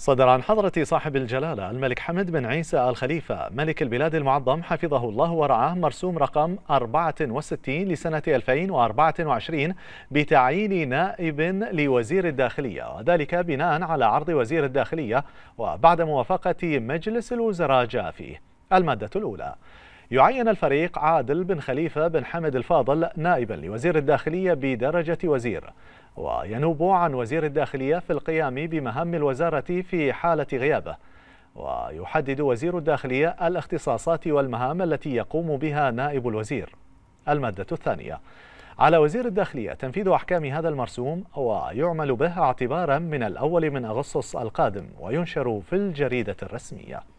صدر عن حضرة صاحب الجلالة الملك حمد بن عيسى الخليفة ملك البلاد المعظم حفظه الله ورعاه مرسوم رقم 64 لسنة 2024 بتعيين نائب لوزير الداخلية وذلك بناء على عرض وزير الداخلية وبعد موافقة مجلس الوزراء جاء فيه المادة الأولى يعين الفريق عادل بن خليفة بن حمد الفاضل نائبا لوزير الداخلية بدرجة وزير وينوب عن وزير الداخلية في القيام بمهام الوزارة في حالة غيابه ويحدد وزير الداخلية الاختصاصات والمهام التي يقوم بها نائب الوزير المادة الثانية على وزير الداخلية تنفيذ أحكام هذا المرسوم ويعمل به اعتبارا من الأول من أغسطس القادم وينشر في الجريدة الرسمية